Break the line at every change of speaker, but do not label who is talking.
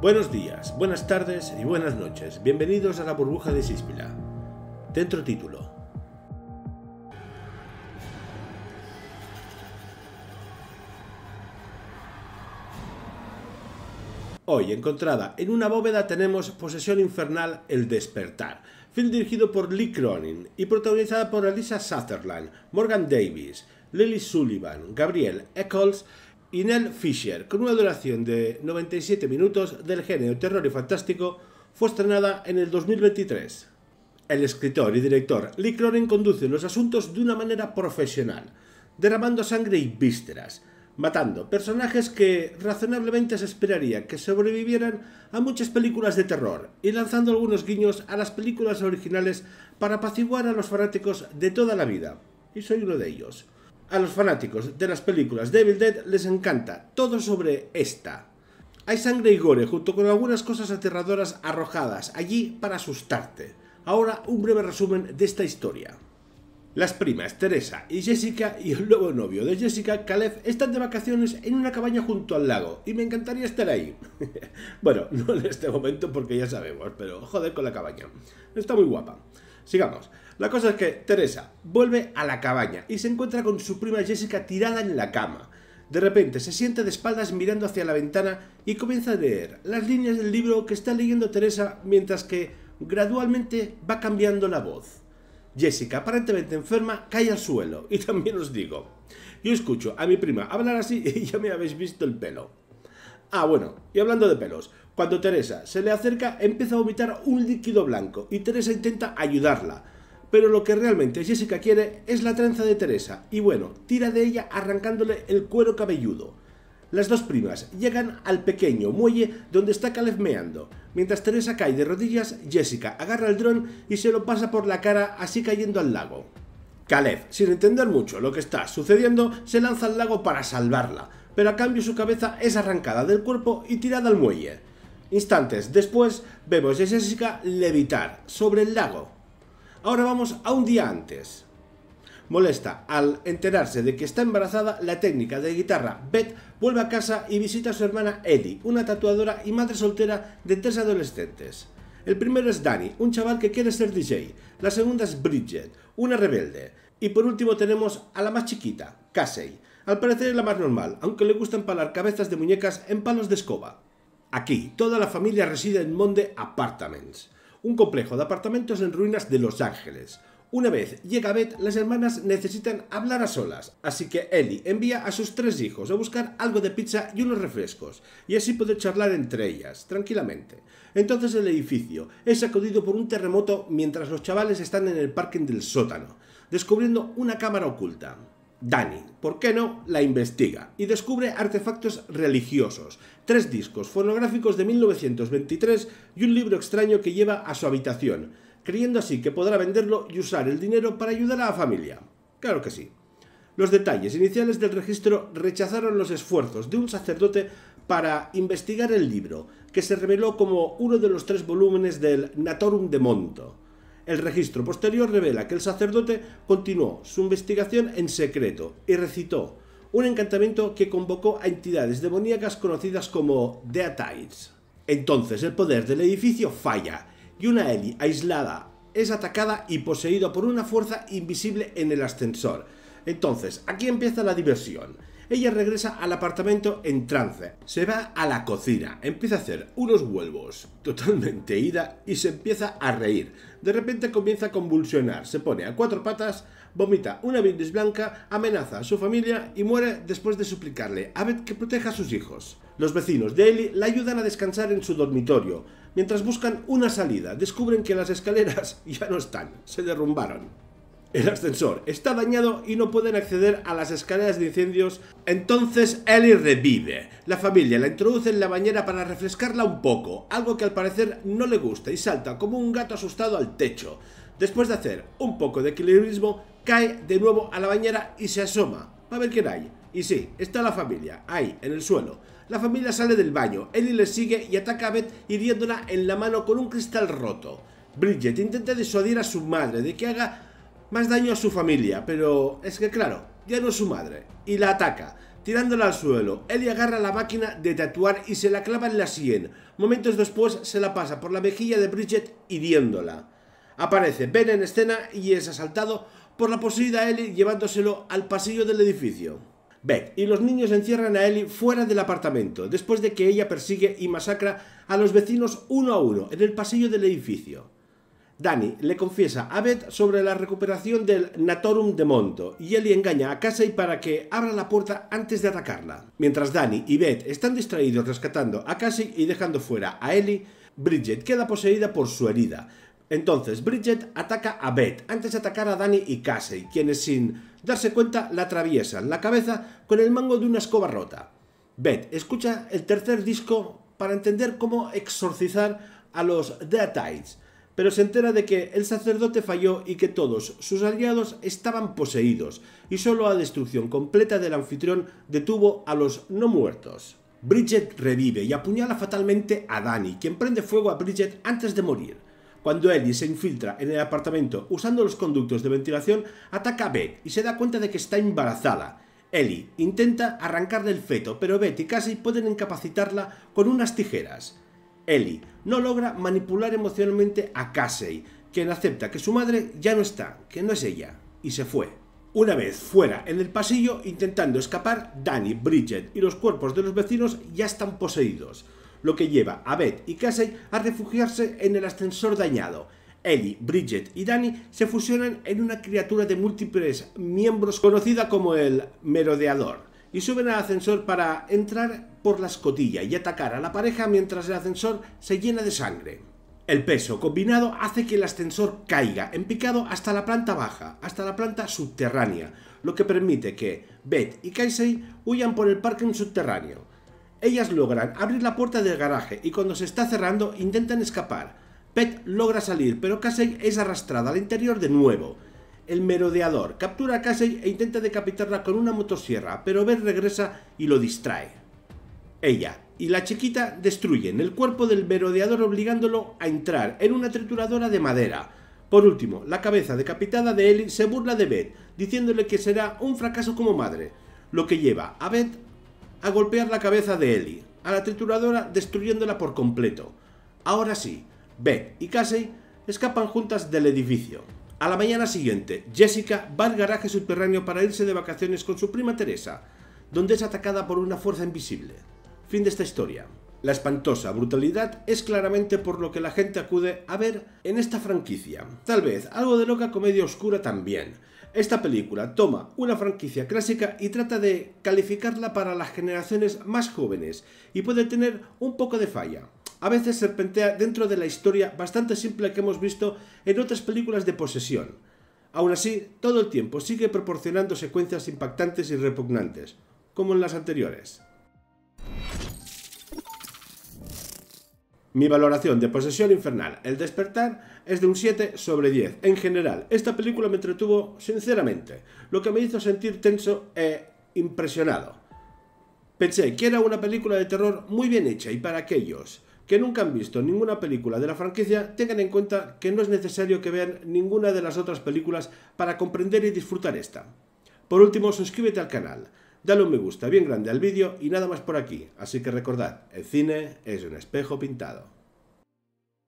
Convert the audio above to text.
Buenos días, buenas tardes y buenas noches. Bienvenidos a la burbuja de Síspila. Dentro título. Hoy encontrada en una bóveda tenemos Posesión Infernal El Despertar, film dirigido por Lee Cronin y protagonizada por Alisa Sutherland, Morgan Davis, Lily Sullivan, Gabriel Eccles Inel Fisher, con una duración de 97 minutos del género terror y fantástico, fue estrenada en el 2023. El escritor y director Lee Cronin conduce los asuntos de una manera profesional, derramando sangre y vísceras, matando personajes que razonablemente se esperaría que sobrevivieran a muchas películas de terror y lanzando algunos guiños a las películas originales para apaciguar a los fanáticos de toda la vida. Y soy uno de ellos. A los fanáticos de las películas Devil Dead les encanta todo sobre esta. Hay sangre y gore junto con algunas cosas aterradoras arrojadas allí para asustarte. Ahora un breve resumen de esta historia. Las primas Teresa y Jessica y el nuevo novio de Jessica, Caleb, están de vacaciones en una cabaña junto al lago y me encantaría estar ahí. bueno, no en este momento porque ya sabemos, pero joder con la cabaña. Está muy guapa. Sigamos. La cosa es que Teresa vuelve a la cabaña y se encuentra con su prima Jessica tirada en la cama. De repente se siente de espaldas mirando hacia la ventana y comienza a leer las líneas del libro que está leyendo Teresa mientras que gradualmente va cambiando la voz. Jessica, aparentemente enferma, cae al suelo. Y también os digo, yo escucho a mi prima hablar así y ya me habéis visto el pelo. Ah, bueno, y hablando de pelos, cuando Teresa se le acerca empieza a vomitar un líquido blanco y Teresa intenta ayudarla pero lo que realmente Jessica quiere es la trenza de Teresa, y bueno, tira de ella arrancándole el cuero cabelludo. Las dos primas llegan al pequeño muelle donde está Caleb meando. Mientras Teresa cae de rodillas, Jessica agarra el dron y se lo pasa por la cara así cayendo al lago. Caleb, sin entender mucho lo que está sucediendo, se lanza al lago para salvarla, pero a cambio su cabeza es arrancada del cuerpo y tirada al muelle. Instantes después, vemos a Jessica levitar sobre el lago. Ahora vamos a un día antes. Molesta al enterarse de que está embarazada, la técnica de guitarra Beth vuelve a casa y visita a su hermana Eddie, una tatuadora y madre soltera de tres adolescentes. El primero es Danny, un chaval que quiere ser DJ. La segunda es Bridget, una rebelde. Y por último tenemos a la más chiquita, Casey. Al parecer es la más normal, aunque le gusta empalar cabezas de muñecas en palos de escoba. Aquí, toda la familia reside en Monde Apartments un complejo de apartamentos en ruinas de Los Ángeles. Una vez llega Beth, las hermanas necesitan hablar a solas, así que Ellie envía a sus tres hijos a buscar algo de pizza y unos refrescos, y así poder charlar entre ellas, tranquilamente. Entonces el edificio es sacudido por un terremoto mientras los chavales están en el parking del sótano, descubriendo una cámara oculta. Dani, ¿por qué no?, la investiga y descubre artefactos religiosos, tres discos fonográficos de 1923 y un libro extraño que lleva a su habitación, creyendo así que podrá venderlo y usar el dinero para ayudar a la familia. Claro que sí. Los detalles iniciales del registro rechazaron los esfuerzos de un sacerdote para investigar el libro, que se reveló como uno de los tres volúmenes del Natorum de Monto. El registro posterior revela que el sacerdote continuó su investigación en secreto y recitó un encantamiento que convocó a entidades demoníacas conocidas como Deatites. Entonces el poder del edificio falla y una Eli aislada es atacada y poseída por una fuerza invisible en el ascensor. Entonces, aquí empieza la diversión. Ella regresa al apartamento en trance. Se va a la cocina, empieza a hacer unos huevos totalmente ida y se empieza a reír. De repente comienza a convulsionar, se pone a cuatro patas, vomita una bilis blanca, amenaza a su familia y muere después de suplicarle a Beth que proteja a sus hijos. Los vecinos de Ellie la ayudan a descansar en su dormitorio. Mientras buscan una salida, descubren que las escaleras ya no están, se derrumbaron. El ascensor está dañado y no pueden acceder a las escaleras de incendios. Entonces Ellie revive. La familia la introduce en la bañera para refrescarla un poco, algo que al parecer no le gusta y salta como un gato asustado al techo. Después de hacer un poco de equilibrismo, cae de nuevo a la bañera y se asoma. para ver quién hay. Y sí, está la familia, ahí, en el suelo. La familia sale del baño, Ellie le sigue y ataca a Beth hiriéndola en la mano con un cristal roto. Bridget intenta disuadir a su madre de que haga más daño a su familia, pero es que claro, ya no es su madre, y la ataca, tirándola al suelo. Ellie agarra la máquina de tatuar y se la clava en la sien. Momentos después se la pasa por la mejilla de Bridget hiriéndola. Aparece Ben en escena y es asaltado por la poseída Ellie llevándoselo al pasillo del edificio. Ben y los niños encierran a Ellie fuera del apartamento, después de que ella persigue y masacra a los vecinos uno a uno en el pasillo del edificio. Danny le confiesa a Beth sobre la recuperación del Natorum de Monto y Ellie engaña a Casey para que abra la puerta antes de atacarla. Mientras Danny y Beth están distraídos rescatando a Casey y dejando fuera a Ellie, Bridget queda poseída por su herida. Entonces Bridget ataca a Beth antes de atacar a Danny y Casey, quienes sin darse cuenta la atraviesan la cabeza con el mango de una escoba rota. Beth escucha el tercer disco para entender cómo exorcizar a los Deatites, pero se entera de que el sacerdote falló y que todos sus aliados estaban poseídos, y solo la destrucción completa del anfitrión detuvo a los no muertos. Bridget revive y apuñala fatalmente a Danny, quien prende fuego a Bridget antes de morir. Cuando Ellie se infiltra en el apartamento usando los conductos de ventilación, ataca a Beth y se da cuenta de que está embarazada. Ellie intenta arrancarle el feto, pero Beth y Cassie pueden incapacitarla con unas tijeras. Ellie no logra manipular emocionalmente a Casey, quien acepta que su madre ya no está, que no es ella, y se fue. Una vez fuera en el pasillo intentando escapar, Danny, Bridget y los cuerpos de los vecinos ya están poseídos, lo que lleva a Beth y Casey a refugiarse en el ascensor dañado. Ellie, Bridget y Danny se fusionan en una criatura de múltiples miembros conocida como el merodeador y suben al ascensor para entrar por la escotilla y atacar a la pareja mientras el ascensor se llena de sangre. El peso combinado hace que el ascensor caiga en picado hasta la planta baja, hasta la planta subterránea, lo que permite que Beth y Casey huyan por el parking subterráneo. Ellas logran abrir la puerta del garaje y cuando se está cerrando intentan escapar. Beth logra salir, pero Casey es arrastrada al interior de nuevo, el merodeador captura a Casey e intenta decapitarla con una motosierra, pero Beth regresa y lo distrae. Ella y la chiquita destruyen el cuerpo del merodeador obligándolo a entrar en una trituradora de madera. Por último, la cabeza decapitada de Ellie se burla de Beth, diciéndole que será un fracaso como madre, lo que lleva a Beth a golpear la cabeza de Ellie, a la trituradora destruyéndola por completo. Ahora sí, Beth y Casey escapan juntas del edificio. A la mañana siguiente, Jessica va al garaje subterráneo para irse de vacaciones con su prima Teresa, donde es atacada por una fuerza invisible. Fin de esta historia. La espantosa brutalidad es claramente por lo que la gente acude a ver en esta franquicia. Tal vez algo de loca comedia oscura también. Esta película toma una franquicia clásica y trata de calificarla para las generaciones más jóvenes y puede tener un poco de falla a veces serpentea dentro de la historia bastante simple que hemos visto en otras películas de posesión. Aún así, todo el tiempo sigue proporcionando secuencias impactantes y repugnantes, como en las anteriores. Mi valoración de Posesión Infernal, El Despertar, es de un 7 sobre 10. En general, esta película me entretuvo sinceramente, lo que me hizo sentir tenso e impresionado. Pensé que era una película de terror muy bien hecha y para aquellos que nunca han visto ninguna película de la franquicia tengan en cuenta que no es necesario que vean ninguna de las otras películas para comprender y disfrutar esta. Por último, suscríbete al canal, dale un me gusta bien grande al vídeo y nada más por aquí, así que recordad, el cine es un espejo pintado.